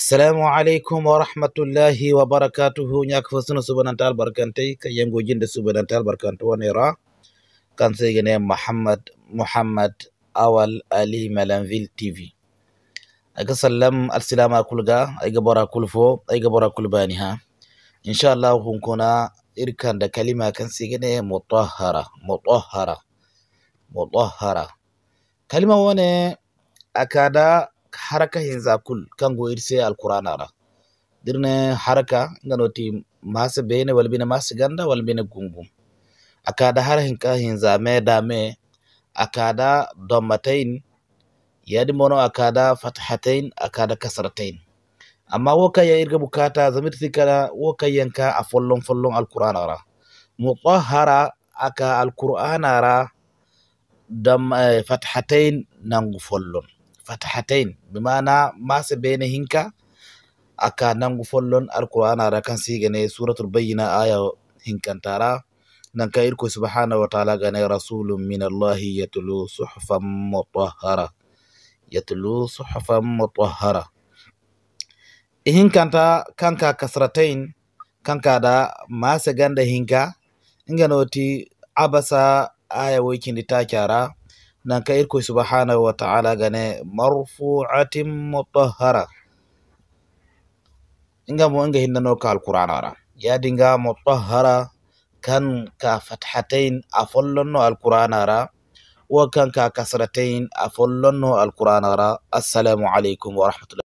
assalamu alaikum wa rahmatullahi wa barakatuhu ñaka suna subanantal barkantey ka yengojinde subanantal barkante wonera kan segene muhammad awal ali malanville tv aga sallam alsilama kulga ayga bora kul fo ayga bora kul bani ha inchallah hunkona kalima kan segene mutahara mutahara kalima wone akada haraka hinzakul kango irse alquranara dirne haraka nganoti mase bene walbine mase ganda walbine gungum akada har hinka da me akada dommatain yadi mono akada fathatain akada kasratain amma woka ya irga bukata zamirti kala woka yanka a follon follon alquranara mutahhara aka alquranara dam eh, fathatain nangu follon fatahatain bimana masa bene hinka aka nan follon alqur'ana da kan sigene suratul bayyana aya hinkantara nanka irko subhana wa ta'ala gane rasulun min allahi yatlu suhufan mutahhara yatlu suhufan mutahhara hinkanta kanka kasratain kanka da masa ganda hinka noti abasa aya wakindi ta kyara nanka irkoy subhanahu wa ta'ala gane marfu'atin mutahhara inga mo inga hinna no ka alqur'ana ra ya dinga mutahhara kan ka fathatain afollonno alqur'ana ra wa kan ka kasratain afollonno alqur'ana ra assalamu alaikum wa rahmatullahi